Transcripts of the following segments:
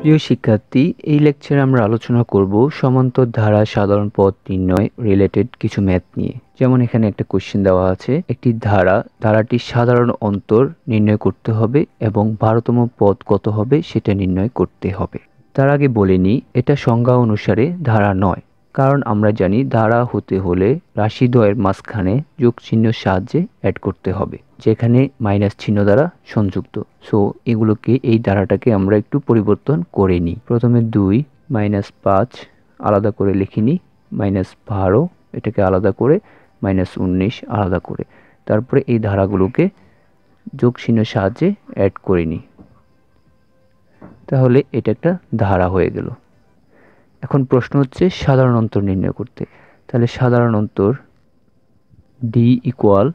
প্রিয় শিক্ষার্থী এই লেকচারে আমরা আলোচনা করব সমান্তর ধারা সাধারণ পথ নির্ণয় রিলেটেড কিছু ম্যাথ নিয়ে যেমন এখানে একটা কোশ্চেন দেওয়া আছে একটি ধারা ধারাটির সাধারণ অন্তর নির্ণয় করতে হবে এবং ভারতম পথ কত হবে সেটা নির্ণয় করতে হবে তার আগে বলে নিই এটা সংজ্ঞা অনুসারে ধারা নয় কারণ আমরা জানি ধারা হতে হলে রাশিদ্বয়ের মাঝখানে যোগ চিহ্নের সাহায্যে অ্যাড করতে হবে যেখানে মাইনাস চিহ্ন দ্বারা সংযুক্ত সো এগুলোকে এই ধারাটাকে আমরা একটু পরিবর্তন করে নিই প্রথমে দুই মাইনাস পাঁচ আলাদা করে লিখে নিই মাইনাস বারো এটাকে আলাদা করে মাইনাস উনিশ আলাদা করে তারপরে এই ধারাগুলোকে যোগ চিহ্নের সাহায্যে অ্যাড করে নিই তাহলে এটা একটা ধারা হয়ে গেল এখন প্রশ্ন হচ্ছে সাধারণ অন্তর নির্ণয় করতে তাহলে সাধারণ অন্তর ডি ইকুয়াল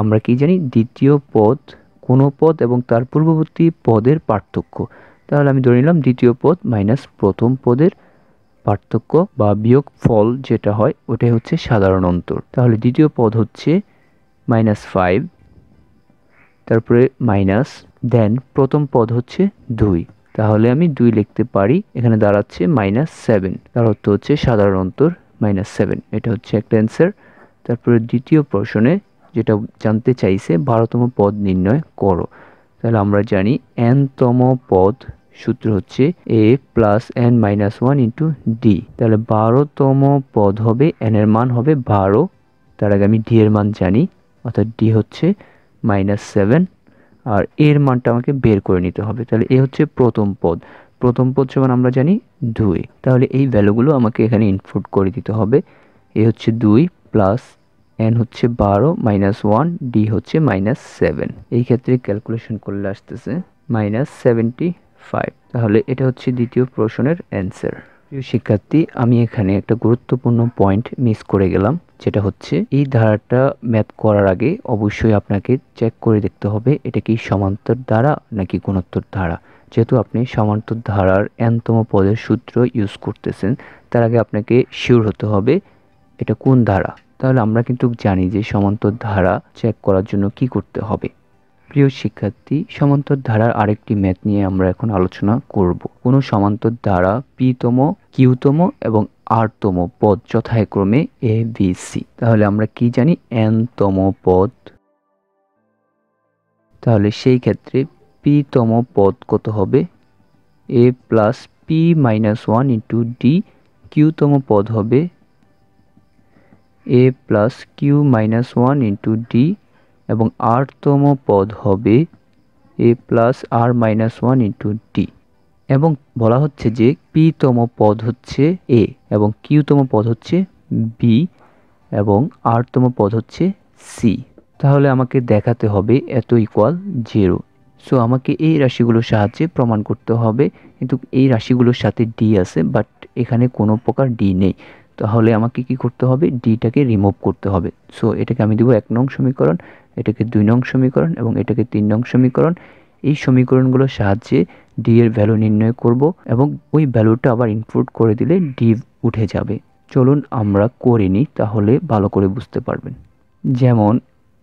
আমরা কি জানি দ্বিতীয় পদ কোনো পদ এবং তার পূর্ববর্তী পদের পার্থক্য তাহলে আমি ধরে নিলাম দ্বিতীয় পদ মাইনাস প্রথম পদের পার্থক্য বা বিয়োগ ফল যেটা হয় ওটাই হচ্ছে সাধারণ অন্তর তাহলে দ্বিতীয় পদ হচ্ছে মাইনাস ফাইভ তারপরে মাইনাস দেন প্রথম পদ হচ্ছে দুই তাহলে আমি দুই লিখতে পারি এখানে দাঁড়াচ্ছে মাইনাস সেভেন তার অর্থ হচ্ছে সাধারণ অন্তর মাইনাস সেভেন এটা হচ্ছে একটা অ্যান্সার তারপরে দ্বিতীয় প্রশ্নে যেটা জানতে চাইছে বারোতম পদ নির্ণয় করো তাহলে আমরা জানি এনতম পদ সূত্র হচ্ছে A plus N minus one into D তাহলে বারোতম পদ হবে এন এর মান হবে বারো তার আগে আমি ডি এর মান জানি অর্থাৎ ডি হচ্ছে মাইনাস সেভেন আর এর মানটা আমাকে বের করে নিতে হবে তাহলে এ হচ্ছে প্রথম পদ প্রথম পদ সমান আমরা জানি দুই তাহলে এই ভ্যালুগুলো আমাকে এখানে ইনপুট করে দিতে হবে এ হচ্ছে দুই প্লাস এন হচ্ছে বারো মাইনাস ওয়ান ডি হচ্ছে মাইনাস সেভেন এই ক্ষেত্রে ক্যালকুলেশন করলে আসতেছে মাইনাস সেভেন্টি ফাইভ তাহলে এটা হচ্ছে দ্বিতীয় প্রশ্নের অ্যান্সার প্রিয় শিক্ষার্থী আমি এখানে একটা গুরুত্বপূর্ণ পয়েন্ট মিস করে গেলাম যেটা হচ্ছে এই ধারাটা ম্যাপ করার আগে অবশ্যই আপনাকে চেক করে দেখতে হবে এটা কি সমান্তর ধারা নাকি গুণোত্তর ধারা যেহেতু আপনি সমান্তর ধারার এনতম পদের সূত্র ইউজ করতেছেন তার আগে আপনাকে শিওর হতে হবে এটা কোন ধারা তাহলে আমরা কিন্তু জানি যে সমান্তর ধারা চেক করার জন্য কি করতে হবে প্রিয় শিক্ষার্থী সমান্তর ধারার আরেকটি ম্যাথ নিয়ে আমরা এখন আলোচনা করব কোনো সমান্তর ধারা পিতম কিউতম এবং আরতম পদ যথাক্রমে এ বি সি তাহলে আমরা কি জানি এনতম পদ তাহলে সেই ক্ষেত্রে পিতম পদ কত হবে A plus P minus one into D কিউতম পদ হবে A plus Q minus one into D এবং তম পদ হবে A plus R minus one into D এবং বলা হচ্ছে যে পিতম পদ হচ্ছে এ এবং কিউতম পদ হচ্ছে বি এবং তম পদ হচ্ছে সি তাহলে আমাকে দেখাতে হবে এত ইকুয়াল জিরো সো আমাকে এই রাশিগুলোর সাহায্যে প্রমাণ করতে হবে কিন্তু এই রাশিগুলোর সাথে ডি আছে বাট এখানে কোনো প্রকার ডি নেই তাহলে আমাকে কি করতে হবে ডিটাকে রিমুভ করতে হবে সো এটাকে আমি দেবো এক নং সমীকরণ এটাকে দুই নং সমীকরণ এবং এটাকে তিন নং সমীকরণ এই সমীকরণগুলোর সাহায্যে ডি এর ভ্যালু নির্ণয় করব এবং ওই ভ্যালুটা আবার ইনপুট করে দিলে ডি উঠে যাবে চলুন আমরা করে নিই তাহলে ভালো করে বুঝতে পারবেন যেমন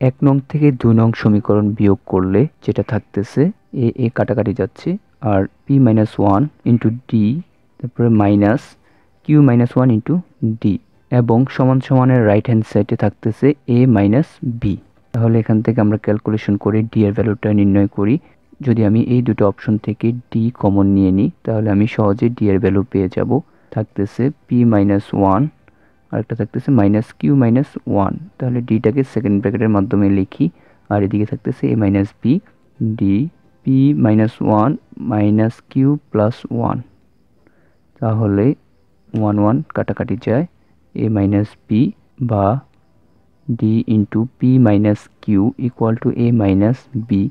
এক নং থেকে দুই নং সমীকরণ বিয়োগ করলে যেটা থাকতেছে এ এ কাটাকাটি যাচ্ছে আর P minus one into D তারপরে minus Q minus one into D এবং সমান সমানের রাইট হ্যান্ড সাইডে থাকতেছে এ মাইনাস বি তাহলে এখান থেকে আমরা ক্যালকুলেশন করে ডি এর ভ্যালুটা নির্ণয় করি যদি আমি এই দুটো অপশন থেকে ডি কমন নিয়ে নিই তাহলে আমি সহজে ডি এর ভ্যালু পেয়ে যাব থাকতেছে পি মাইনাস ওয়ান আরেকটা থাকতেছে মাইনাস কিউ মাইনাস ওয়ান তাহলে ডিটাকে সেকেন্ড ব্র্যাকেটের মাধ্যমে লিখি আর এদিকে থাকতেছে A minus B D P minus one minus Q plus one তাহলে ওয়ান ওয়ান কাটাকাটি যায় এ মাইনাস বি বা D into P minus Q equal to A minus B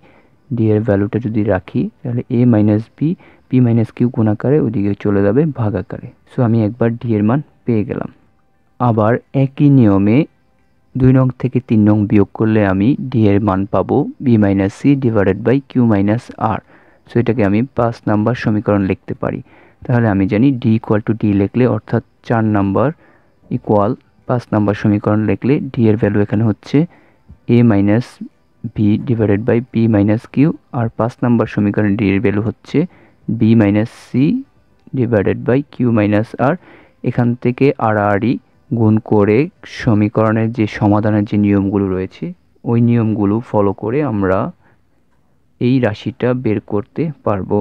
D এর ভ্যালুটা যদি রাখি তাহলে A minus B P minus Q কোন আকারে ওদিকে চলে যাবে ভাগাকারে সো আমি একবার ডি এর মান পেয়ে গেলাম আবার একই নিয়মে দুই নং থেকে তিন নং বিয়োগ করলে আমি ডি এর মান পাব B minus C divided by Q minus R so এটাকে আমি পাঁচ নাম্বার সমীকরণ লিখতে পারি তাহলে আমি জানি ডি ইকুয়াল টু ডি লিখলে অর্থাৎ চার নাম্বার ইকুয়াল পাঁচ নম্বর সমীকরণ লিখলে ডি এর ভ্যালু এখানে হচ্ছে A minus B divided by B minus Q R পাঁচ নম্বর সমীকরণ ডি এর ভ্যালু হচ্ছে B minus C divided by Q minus R এখান থেকে আড়াআড়ি e গুণ করে সমীকরণের যে সমাধানের যে নিয়মগুলো রয়েছে ওই নিয়মগুলো ফলো করে আমরা এই রাশিটা বের করতে পারবো